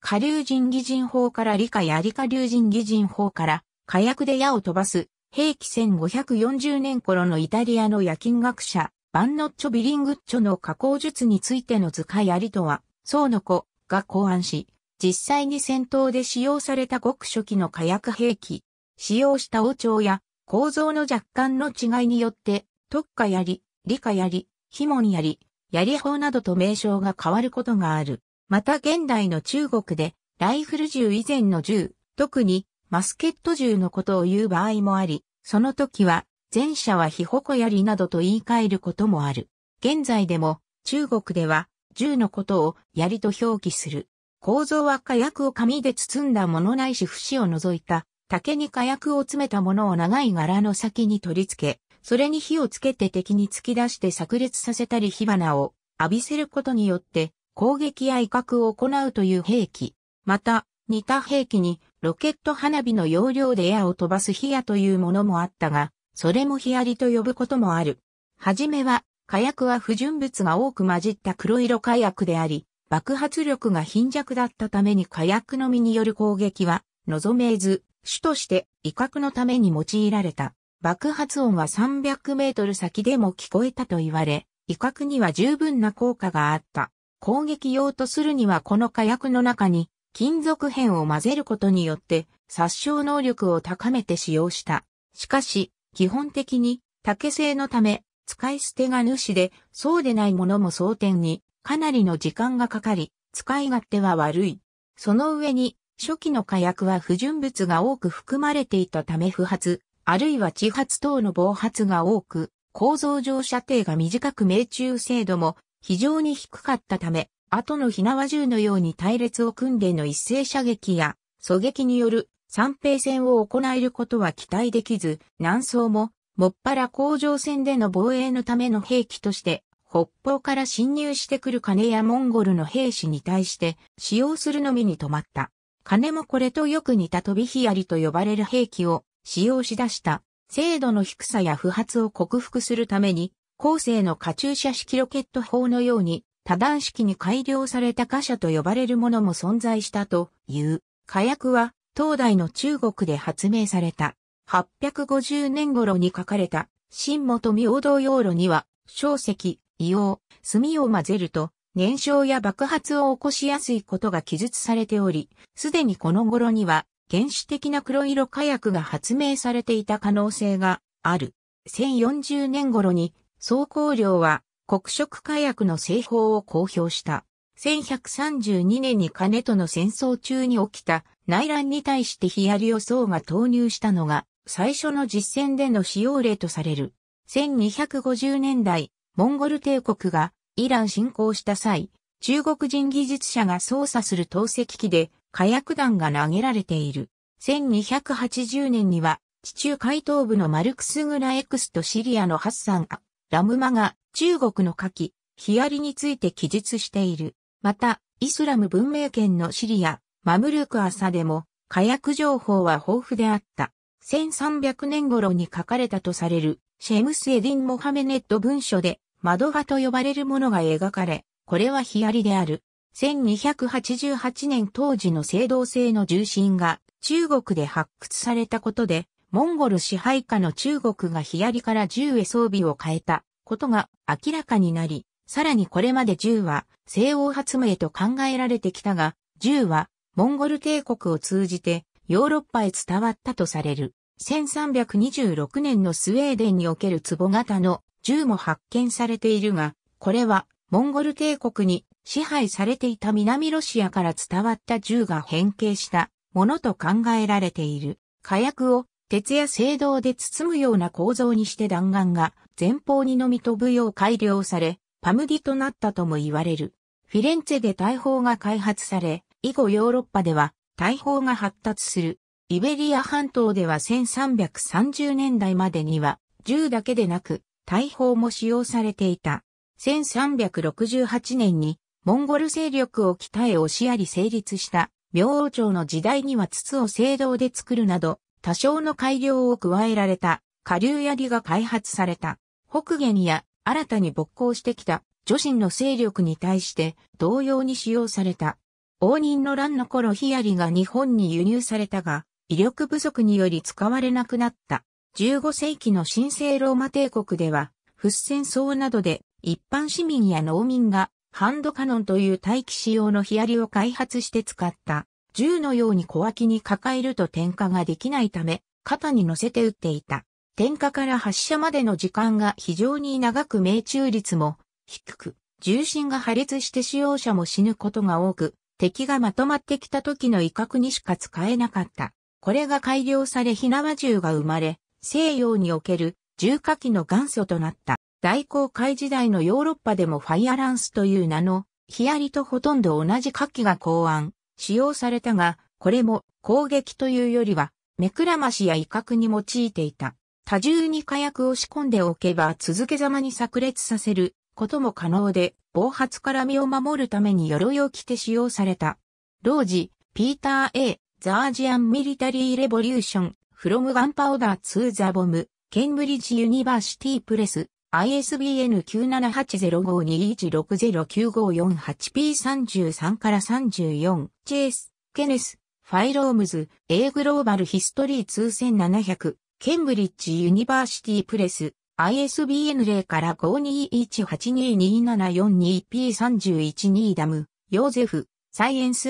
下流人擬人法から理科や理科流人擬人法から、火薬で矢を飛ばす、兵器1540年頃のイタリアの夜勤学者、バンノッチョ・ビリングッチョの加工術についての図解ありとは、宋の子が考案し、実際に戦闘で使用された極初期の火薬兵器、使用した王朝や構造の若干の違いによって、特化槍、理科槍、紐に槍、槍砲などと名称が変わることがある。また現代の中国で、ライフル銃以前の銃、特にマスケット銃のことを言う場合もあり、その時は、前者は火矛槍などと言い換えることもある。現在でも、中国では、銃のことを槍と表記する。構造は火薬を紙で包んだものないし節を除いた、竹に火薬を詰めたものを長い柄の先に取り付け、それに火をつけて敵に突き出して炸裂させたり火花を浴びせることによって攻撃や威嚇を行うという兵器。また、似た兵器にロケット花火の要領でエアを飛ばすヒヤというものもあったが、それもヒアリと呼ぶこともある。はじめは、火薬は不純物が多く混じった黒色火薬であり、爆発力が貧弱だったために火薬のみによる攻撃は望めず、主として威嚇のために用いられた。爆発音は300メートル先でも聞こえたと言われ、威嚇には十分な効果があった。攻撃用とするにはこの火薬の中に金属片を混ぜることによって殺傷能力を高めて使用した。しかし、基本的に竹製のため使い捨てが主でそうでないものも争点にかなりの時間がかかり、使い勝手は悪い。その上に初期の火薬は不純物が多く含まれていたため不発、あるいは地発等の暴発が多く、構造上射程が短く命中精度も非常に低かったため、後の火縄銃のように隊列を組んでの一斉射撃や、狙撃による三平戦を行えることは期待できず、南宋も、もっぱら工場戦での防衛のための兵器として、北方から侵入してくる金やモンゴルの兵士に対して使用するのみに止まった。金もこれとよく似た飛び火槍と呼ばれる兵器を使用し出した。精度の低さや不発を克服するために後世のカチューシャ式ロケット砲のように多段式に改良された貨車と呼ばれるものも存在したという。火薬は東大の中国で発明された。850年頃に書かれた新元明道用炉には硝石、硫黄、炭を混ぜると燃焼や爆発を起こしやすいことが記述されており、すでにこの頃には原始的な黒色火薬が発明されていた可能性がある。1040年頃に総工量は黒色火薬の製法を公表した。1132年に金との戦争中に起きた内乱に対してヒアリオ層が投入したのが最初の実戦での使用例とされる。1250年代、モンゴル帝国がイラン侵攻した際、中国人技術者が操作する投石機で火薬弾が投げられている。1280年には地中海東部のマルクスグラエクスとシリアのハッサン・アッラムマが中国の夏季、ヒアリについて記述している。また、イスラム文明圏のシリア、マムルク朝でも火薬情報は豊富であった。1300年頃に書かれたとされるシェムスエディン・モハメネット文書で窓画と呼ばれるものが描かれ、これはヒアリである。1288年当時の青銅製の重心が中国で発掘されたことでモンゴル支配下の中国がヒアリから銃へ装備を変えたことが明らかになり、さらにこれまで銃は西欧発明と考えられてきたが、銃はモンゴル帝国を通じてヨーロッパへ伝わったとされる。1326年のスウェーデンにおける壺型の銃も発見されているが、これはモンゴル帝国に支配されていた南ロシアから伝わった銃が変形したものと考えられている。火薬を鉄や青銅で包むような構造にして弾丸が前方にのみ飛ぶよう改良され、パムディとなったとも言われる。フィレンツェで大砲が開発され、以後ヨーロッパでは大砲が発達する。イベリア半島では1330年代までには銃だけでなく大砲も使用されていた。1368年にモンゴル勢力を鍛え押しやり成立した明王朝の時代には筒を青銅で作るなど多少の改良を加えられた下流槍が開発された。北限や新たに勃興してきた女神の勢力に対して同様に使用された。応仁の乱の頃ヒアリが日本に輸入されたが、威力不足により使われなくなった。15世紀の神聖ローマ帝国では、フッセン層などで一般市民や農民がハンドカノンという待機仕様のヒアリを開発して使った。銃のように小脇に抱えると点火ができないため、肩に乗せて撃っていた。点火から発射までの時間が非常に長く命中率も低く、重心が破裂して使用者も死ぬことが多く、敵がまとまってきた時の威嚇にしか使えなかった。これが改良され火縄銃が生まれ、西洋における銃火器の元祖となった。大航海時代のヨーロッパでもファイアランスという名のヒアリとほとんど同じ火器が考案、使用されたが、これも攻撃というよりは、目くらましや威嚇に用いていた。多重に火薬を仕込んでおけば続けざまに炸裂させることも可能で、暴発から身を守るために鎧を着て使用された。同時、ピーター・ A・ ザージアン・ミリタリー・レボリューション・フロム・ガンパウダー・ツー・ザ・ボム、ケンブリッジ・ユニバーシティ・プレス、ISBN 9780521609548P33 から34、チェイス、ケネス、ファイロームズ、A グローバルヒストリー2700、ケンブリッジユニバーシティプレス、ISBN 0から5 2 1 8 2 2 7 4 2 P312 ダム、ヨーゼフ、サイエンス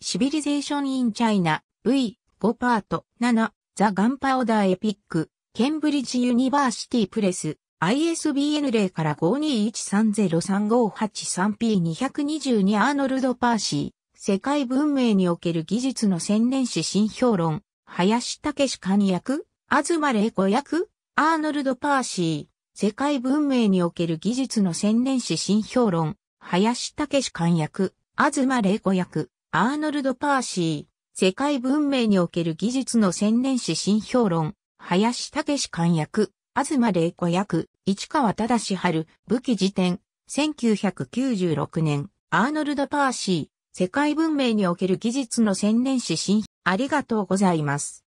シビリゼーションインチャイナ、V、5パート、7、ザ・ガンパオダーエピック、ケンブリッジユニバーシティプレス、ISBN 0から 52130358P222 アーノルド・パーシー、世界文明における技術の宣伝史新評論、林武史官役、東玲子役、アーノルド・パーシー、世界文明における技術の宣伝史新評論、林武史官役、東玲子役、アーノルド・パーシー、世界文明における技術の宣伝史新評論、林武史官役、東玲子役、市川忠志春、武器辞典、1996年、アーノルド・パーシー、世界文明における技術の専念史新、ありがとうございます。